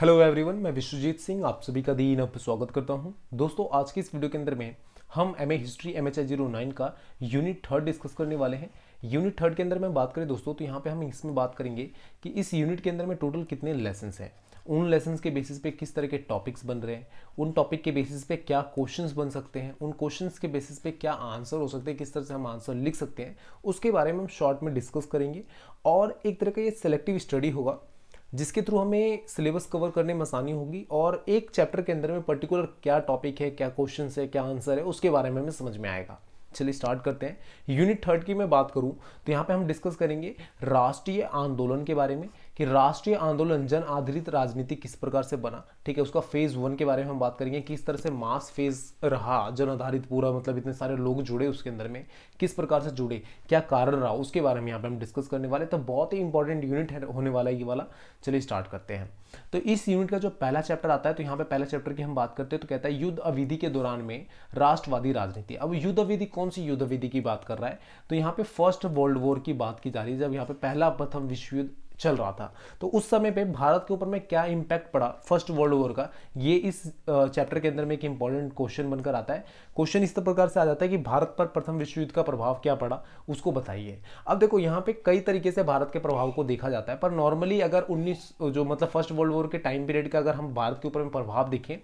hello everyone मैं विश्वजीत सिंह आप सभी का दी पर स्वागत करता हूं दोस्तों आज की इस वीडियो के अंदर में हम M A history M H I zero nine का यूनिट थर्ड डिस्कस करने वाले हैं यूनिट थर्ड के अंदर में बात करें दोस्तों तो यहाँ पे हम इसमें बात करेंगे कि इस यूनिट के अंदर में टोटल कितने लेसन्स हैं उन लेसन्स के बेसिस पे किस तरह के टॉपिक्स बन रहे हैं उन टॉपिक के बेसिस पे क्या क्वेश्चंस बन सकते हैं उन क्वेश्चंस के बेसिस पे क्या आंसर हो सकते हैं किस तरह से हम आंसर लिख सकते हैं उसके बारे में हम शॉर्ट में डिस्कस करेंगे और एक तरह का ये सेलेक्टिव स्टडी होगा जिसके थ्रू हमें सिलेबस कवर करने में आसानी होगी और एक चैप्टर के अंदर में पर्टिकुलर क्या टॉपिक है क्या क्वेश्चन है क्या आंसर है उसके बारे में हमें समझ में आएगा चलिए स्टार्ट करते हैं यूनिट थर्ड की मैं बात करूं तो यहाँ पे हम डिस्कस करेंगे राष्ट्रीय आंदोलन के बारे में कि राष्ट्रीय आंदोलन जन आधारित राजनीति किस प्रकार से बना ठीक है उसका फेज वन के बारे में हम बात करेंगे किस तरह से मास फेज रहा जन आधारित पूरा मतलब इतने सारे लोग जुड़े उसके अंदर में किस प्रकार से जुड़े क्या कारण रहा उसके बारे में यहाँ पे हम डिस्कस करने वाले तो बहुत ही इंपॉर्टेंट यूनिट है होने वाला है ये वाला चलिए स्टार्ट करते हैं तो इस यूनिट का जो पहला चैप्टर आता है तो यहाँ पे पहला चैप्टर की हम बात करते हैं तो कहता है युद्ध अविधि के दौरान में राष्ट्रवादी राजनीति अब युद्ध अविधि कौन सी युद्ध अविधि की बात कर रहा है तो यहाँ पे फर्स्ट वर्ल्ड वॉर की बात की जा रही है जब यहाँ पे पहला प्रथम विश्व युद्ध चल रहा था तो उस समय पे भारत के ऊपर में क्या इम्पैक्ट पड़ा फर्स्ट वर्ल्ड वॉर का ये इस चैप्टर के अंदर में एक इंपॉर्टेंट क्वेश्चन बनकर आता है क्वेश्चन इस प्रकार से आ जाता है कि भारत पर प्रथम विश्व युद्ध का प्रभाव क्या पड़ा उसको बताइए अब देखो यहाँ पे कई तरीके से भारत के प्रभाव को देखा जाता है पर नॉर्मली अगर उन्नीस जो मतलब फर्स्ट वर्ल्ड वॉर के टाइम पीरियड का अगर हम भारत के ऊपर में प्रभाव देखें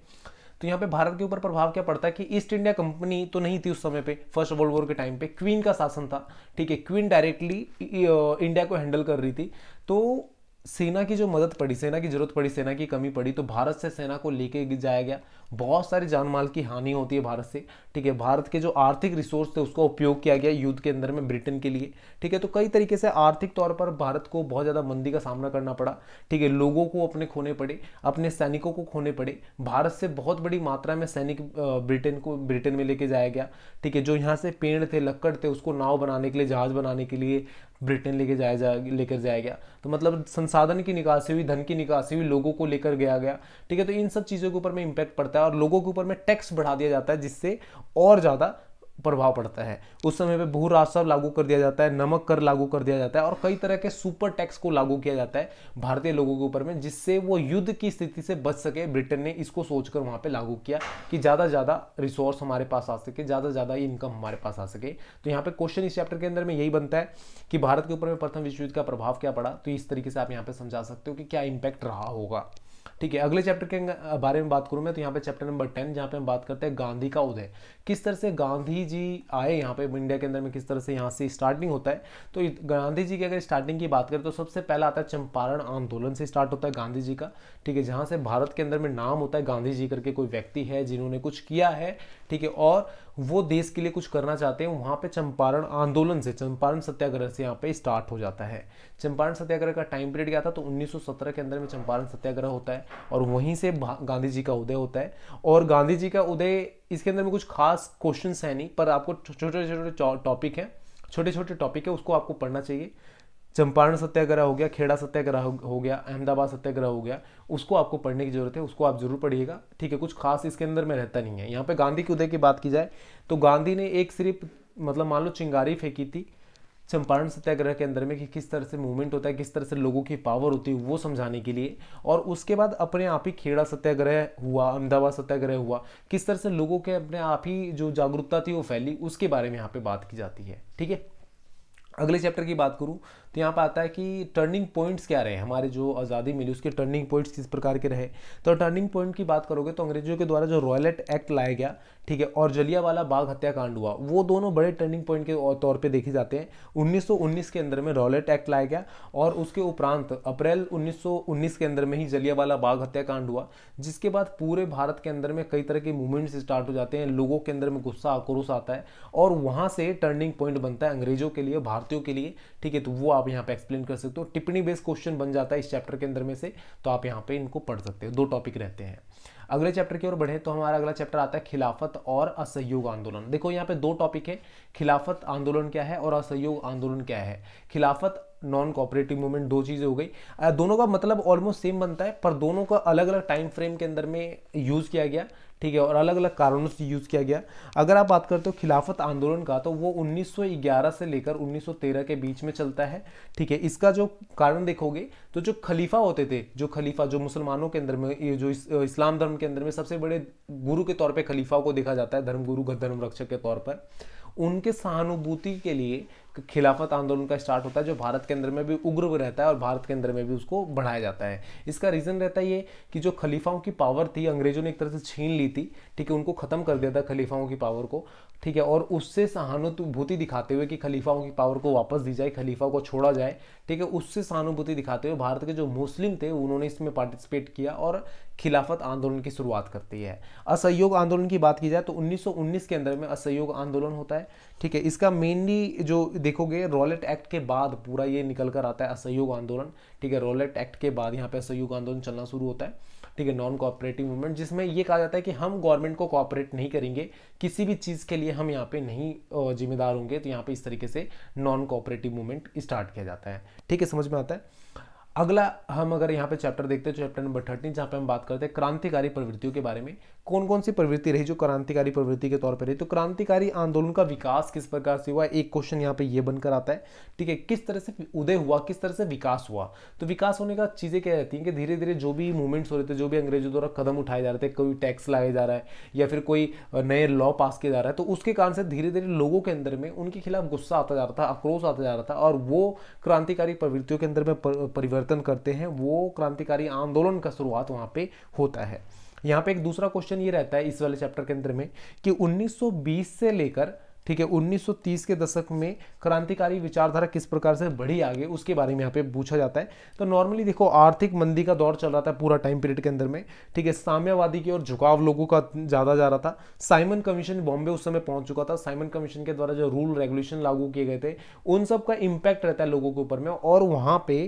तो यहाँ पे भारत के ऊपर प्रभाव क्या पड़ता है कि ईस्ट इंडिया कंपनी तो नहीं थी उस समय पे फर्स्ट वर्ल्ड वॉर के टाइम पे क्वीन का शासन था ठीक है क्वीन डायरेक्टली इंडिया को हैंडल कर रही थी तो सेना की जो मदद पड़ी सेना की जरूरत पड़ी सेना की कमी पड़ी तो भारत से सेना को लेके जाया गया बहुत सारे जानमाल की हानि होती है भारत से ठीक है भारत के जो आर्थिक रिसोर्स थे उसका उपयोग किया गया युद्ध के अंदर में ब्रिटेन के लिए ठीक है तो कई तरीके से आर्थिक तौर पर भारत को बहुत ज़्यादा मंदी का सामना करना पड़ा ठीक है लोगों को अपने खोने पड़े अपने सैनिकों को खोने पड़े भारत से बहुत बड़ी मात्रा में सैनिक ब्रिटेन को ब्रिटेन में लेके जाया गया ठीक है जो यहाँ से पेड़ थे लक्कड़ थे उसको नाव बनाने के लिए जहाज़ बनाने के लिए ब्रिटेन लेके जाया जा लेकर जाया गया तो मतलब संसाधन की निकासी हुई धन की निकासी हुई लोगों को लेकर गया गया ठीक है तो इन सब चीज़ों के ऊपर में इंपैक्ट पड़ता है और लोगों के ऊपर में टैक्स बढ़ा दिया जाता है जिससे और ज़्यादा प्रभाव पड़ता है उस समय पे भू राजस्व लागू कर दिया जाता है नमक कर लागू कर दिया जाता है और कई तरह के सुपर टैक्स को लागू किया जाता है भारतीय लोगों के ऊपर में जिससे वो युद्ध की स्थिति से बच सके ब्रिटेन ने इसको सोचकर वहाँ पे लागू किया कि ज़्यादा से ज़्यादा रिसोर्स हमारे पास आ सके ज़्यादा से ज़्यादा इनकम हमारे पास आ सके तो यहाँ पर क्वेश्चन इस चैप्टर के अंदर में यही बनता है कि भारत के ऊपर में प्रथम विश्व युद्ध का प्रभाव क्या पड़ा तो इस तरीके से आप यहाँ पर समझा सकते हो कि क्या इम्पैक्ट रहा होगा ठीक है अगले चैप्टर के बारे में बात करूँ मैं तो यहाँ पे चैप्टर नंबर टेन जहाँ पे हम बात करते हैं गांधी का उदय किस तरह से गांधी जी आए यहाँ पे इंडिया के अंदर में किस तरह से यहाँ से स्टार्टिंग होता है तो गांधी जी की अगर स्टार्टिंग की बात करें तो सबसे पहला आता है चंपारण आंदोलन से स्टार्ट होता है गांधी जी का ठीक है जहाँ से भारत के अंदर में नाम होता है गांधी जी करके कोई व्यक्ति है जिन्होंने कुछ किया है ठीक है और वो देश के लिए कुछ करना चाहते हैं वहां पे चंपारण आंदोलन से चंपारण सत्याग्रह से यहाँ पे स्टार्ट हो जाता है चंपारण सत्याग्रह का टाइम पीरियड क्या था तो 1917 के अंदर में चंपारण सत्याग्रह होता है और वहीं से गांधी जी का उदय होता है और गांधी जी का उदय इसके अंदर में कुछ खास क्वेश्चन है नहीं पर आपको छोटे छोटे टॉपिक है छोटे छोटे टॉपिक है उसको आपको पढ़ना चाहिए चंपारण सत्याग्रह हो गया खेड़ा सत्याग्रह हो गया अहमदाबाद सत्याग्रह हो गया उसको आपको पढ़ने की जरूरत है उसको आप जरूर पढ़िएगा ठीक है कुछ खास इसके अंदर में रहता नहीं है यहाँ पे गांधी के उदय की बात की जाए तो गांधी ने एक सिर्फ मतलब मान लो चिंगारी फेंकी थी चंपारण सत्याग्रह के अंदर में कि किस तरह से मूवमेंट होता है किस तरह से लोगों की पावर होती है वो समझाने के लिए और उसके बाद अपने आप ही खेड़ा सत्याग्रह हुआ अहमदाबाद सत्याग्रह हुआ किस तरह से लोगों के अपने आप ही जो जागरूकता थी वो फैली उसके बारे में यहाँ पे बात की जाती है ठीक है अगले चैप्टर की बात करूँ तो यहाँ पर आता है कि टर्निंग पॉइंट्स क्या रहे हमारे जो आज़ादी मिली उसके टर्निंग पॉइंट्स किस प्रकार के रहे तो टर्निंग पॉइंट की बात करोगे तो अंग्रेजों के द्वारा जो रॉयलेट एक्ट लाया गया ठीक है और जलियावाला बाग हत्याकांड हुआ वो दोनों बड़े टर्निंग पॉइंट के तौर पे देखे जाते हैं 1919 के अंदर में रॉलेट एक्ट लाया गया और उसके उपरांत अप्रैल 1919 के अंदर में ही जलियावाला बाग हत्याकांड हुआ जिसके बाद पूरे भारत के अंदर में कई तरह के मूवमेंट्स स्टार्ट हो जाते हैं लोगों के अंदर में गुस्सा आक्रोश आता है और वहाँ से टर्निंग पॉइंट बनता है अंग्रेजों के लिए भारतीयों के लिए ठीक है तो वो आप यहाँ पे एक्सप्लेन कर सकते हो टिप्पणी बेस्ड क्वेश्चन बन जाता है इस चैप्टर के अंदर में से तो आप यहाँ पे इनको पढ़ सकते हो दो टॉपिक रहते हैं अगले चैप्टर की ओर बढ़े तो हमारा अगला चैप्टर आता है खिलाफत और असहयोग आंदोलन देखो यहाँ पे दो टॉपिक है खिलाफत आंदोलन क्या है और असहयोग आंदोलन क्या है खिलाफत नॉन कॉपरेटिव मूवमेंट दो चीज़ें हो गई दोनों का मतलब ऑलमोस्ट सेम बनता है पर दोनों का अलग अलग टाइम फ्रेम के अंदर में यूज़ किया गया ठीक है और अलग अलग कारणों से यूज़ किया गया अगर आप बात करते हो खिलाफत आंदोलन का तो वो 1911 से लेकर 1913 के बीच में चलता है ठीक है इसका जो कारण देखोगे तो जो खलीफा होते थे जो खलीफा जो मुसलमानों के अंदर में जो इस, इस्लाम धर्म के अंदर में सबसे बड़े गुरु के तौर पर खलीफा को देखा जाता है धर्मगुरु धर्म रक्षक के तौर पर उनके सहानुभूति के लिए खिलाफत आंदोलन का स्टार्ट होता है जो भारत के अंदर में भी उग्र रहता है और भारत के अंदर में भी उसको बढ़ाया जाता है इसका रीज़न रहता है ये कि जो खलीफाओं की पावर थी अंग्रेजों ने एक तरह से छीन ली थी ठीक है उनको ख़त्म कर दिया था खलीफाओं की पावर को ठीक है और उससे सहानुभूति दिखाते हुए कि खलीफाओं की पावर को वापस दी जाए खलीफा को छोड़ा जाए ठीक है उससे सहानुभूति दिखाते हुए भारत के जो मुस्लिम थे उन्होंने इसमें पार्टिसिपेट किया और खिलाफत आंदोलन की शुरुआत करती है असहयोग आंदोलन की बात की जाए तो 1919 के अंदर में असहयोग आंदोलन होता है ठीक है इसका मेनली जो देखोगे रॉलेट एक्ट के बाद पूरा ये निकल कर आता है असहयोग आंदोलन ठीक है रॉलेट एक्ट के बाद यहाँ पे असहयोग आंदोलन चलना शुरू होता है ठीक है नॉन कोऑपरेटिव मूवमेंट जिसमें ये कहा जाता है कि हम गवर्नमेंट को कोऑपरेट नहीं करेंगे किसी भी चीज़ के लिए हम यहाँ पे नहीं जिम्मेदार होंगे तो यहाँ पे इस तरीके से नॉन कोऑपरेटिव मूवमेंट स्टार्ट किया जाता है ठीक है समझ में आता है अगला हम अगर यहाँ पे चैप्टर देखते हैं चैप्टर नंबर थर्टीन जहाँ पे हम बात करते हैं क्रांतिकारी प्रवृत्तियों के बारे में कौन कौन सी प्रवृत्ति रही जो क्रांतिकारी प्रवृत्ति के तौर पर रही तो क्रांतिकारी आंदोलन का विकास किस प्रकार से हुआ एक क्वेश्चन यहाँ पे ये बनकर आता है ठीक है किस तरह से उदय हुआ किस तरह से विकास हुआ तो विकास होने का चीज़ें क्या रहती हैं कि धीरे धीरे जो भी मूवमेंट्स हो रहे थे जो भी अंग्रेजों द्वारा कदम उठाए जा रहे थे कोई टैक्स लाया जा रहा है या फिर कोई नए लॉ पास किया जा रहा है तो उसके कारण से धीरे धीरे लोगों के अंदर में उनके खिलाफ गुस्सा आता जा रहा था आक्रोश आता जा रहा था और वो क्रांतिकारी प्रवृत्तियों के अंदर में परिवर्तन करते हैं वो क्रांतिकारी आंदोलन का शुरुआत वहाँ पर होता है यहाँ पे एक दूसरा क्वेश्चन ये रहता है इस वाले चैप्टर के अंदर में कि 1920 से लेकर ठीक है 1930 के दशक में क्रांतिकारी विचारधारा किस प्रकार से बढ़ी आगे उसके बारे में यहाँ पे पूछा जाता है तो नॉर्मली देखो आर्थिक मंदी का दौर चल रहा था पूरा टाइम पीरियड के अंदर में ठीक है साम्यवादी की ओर झुकाव लोगों का ज़्यादा जा रहा था साइमन कमीशन बॉम्बे उस समय पहुंच चुका था साइमन कमीशन के द्वारा जो रूल रेगुलेशन लागू किए गए थे उन सब का इम्पैक्ट रहता है लोगों के ऊपर में और वहाँ पे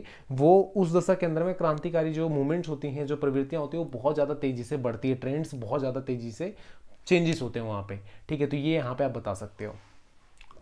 वो उस दशक के अंदर में क्रांतिकारी जो मूवमेंट्स होती हैं जो प्रवृत्तियाँ होती हैं वो बहुत ज़्यादा तेज़ी से बढ़ती है ट्रेंड्स बहुत ज़्यादा तेज़ी से चेंजेस होते हैं वहाँ पे ठीक है तो ये यहाँ पे आप बता सकते हो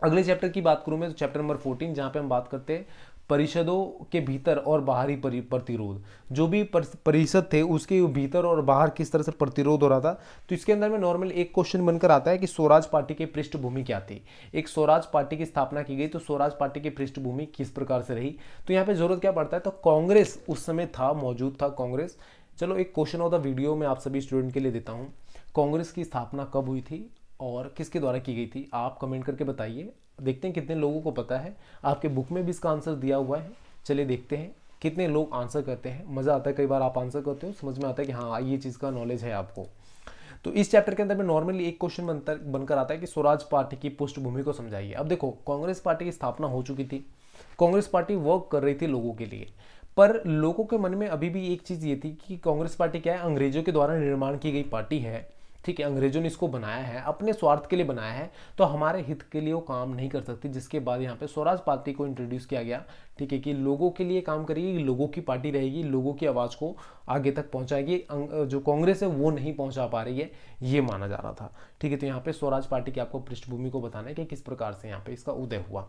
अगले चैप्टर की बात करूँ मैं तो चैप्टर नंबर फोर्टीन जहाँ पे हम बात करते हैं परिषदों के भीतर और बाहरी प्रतिरोध जो भी परिषद थे उसके भीतर और बाहर किस तरह से प्रतिरोध हो रहा था तो इसके अंदर में नॉर्मल एक क्वेश्चन बनकर आता है कि स्वराज पार्टी की पृष्ठभूमि क्या थी एक स्वराज पार्टी की स्थापना की गई तो स्वराज पार्टी की पृष्ठभूमि किस प्रकार से रही तो यहाँ पे जरूरत क्या पड़ता है तो कांग्रेस उस समय था मौजूद था कांग्रेस चलो एक क्वेश्चन ऑफ द वीडियो मैं आप सभी स्टूडेंट के लिए देता हूँ कांग्रेस की स्थापना कब हुई थी और किसके द्वारा की गई थी आप कमेंट करके बताइए देखते हैं कितने लोगों को पता है आपके बुक में भी इसका आंसर दिया हुआ है चलिए देखते हैं कितने लोग आंसर करते हैं मज़ा आता है कई बार आप आंसर करते हो समझ में आता है कि हाँ ये चीज़ का नॉलेज है आपको तो इस चैप्टर के अंदर में नॉर्मली एक क्वेश्चन बनकर बनकर आता है कि स्वराज पार्टी की पृष्ठभूमि को समझाइए अब देखो कांग्रेस पार्टी की स्थापना हो चुकी थी कांग्रेस पार्टी वर्क कर रही थी लोगों के लिए पर लोगों के मन में अभी भी एक चीज़ ये थी कि कांग्रेस पार्टी क्या है अंग्रेजों के द्वारा निर्माण की गई पार्टी है ठीक है अंग्रेजों ने इसको बनाया है अपने स्वार्थ के लिए बनाया है तो हमारे हित के लिए वो काम नहीं कर सकती जिसके बाद यहाँ पे स्वराज पार्टी को इंट्रोड्यूस किया गया ठीक है कि लोगों के लिए काम करेगी लोगों की पार्टी रहेगी लोगों की आवाज़ को आगे तक पहुँचाएगी जो कांग्रेस है वो नहीं पहुँचा पा रही है ये माना जा रहा था ठीक है तो यहाँ पर स्वराज पार्टी की आपको पृष्ठभूमि को बताना है कि किस प्रकार से यहाँ पर इसका उदय हुआ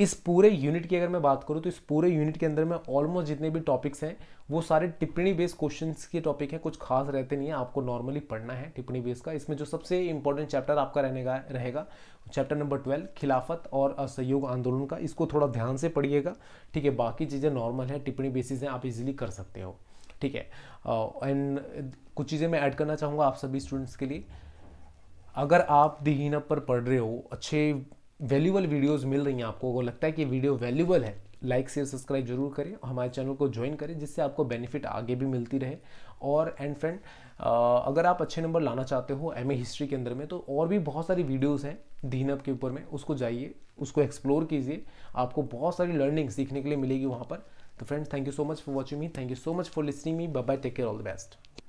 इस पूरे यूनिट की अगर मैं बात करूँ तो इस पूरे यूनिट के अंदर में ऑलमोस्ट जितने भी टॉपिक्स हैं वो सारे टिप्पणी बेस्ड क्वेश्चंस के टॉपिक हैं कुछ खास रहते नहीं है आपको नॉर्मली पढ़ना है टिप्पणी बेस का इसमें जो सबसे इंपॉर्टेंट चैप्टर आपका रहने का रहेगा चैप्टर नंबर ट्वेल्व खिलाफत और असहयोग आंदोलन का इसको थोड़ा ध्यान से पढ़िएगा ठीक है बाकी चीज़ें नॉर्मल है टिप्पणी बेसिस हैं आप इजिली कर सकते हो ठीक है एंड कुछ चीज़ें मैं ऐड करना चाहूँगा आप सभी स्टूडेंट्स के लिए अगर आप दी पर पढ़ रहे हो अच्छे वैल्यूबल वीडियोस मिल रही हैं आपको अगर लगता है कि वीडियो वैल्यूबल है लाइक शेयर सब्सक्राइब जरूर करें और हमारे चैनल को ज्वाइन करें जिससे आपको बेनिफिट आगे भी मिलती रहे और एंड फ्रेंड अगर आप अच्छे नंबर लाना चाहते हो एम हिस्ट्री के अंदर में तो और भी बहुत सारी वीडियोस हैं धीनअप के ऊपर में उसको जाइए उसको एक्सप्लोर कीजिए आपको बहुत सारी लर्निंग सीखने के लिए मिलेगी वहाँ पर तो friends thank you so much for watching me thank you so much for listening me bye take care all the best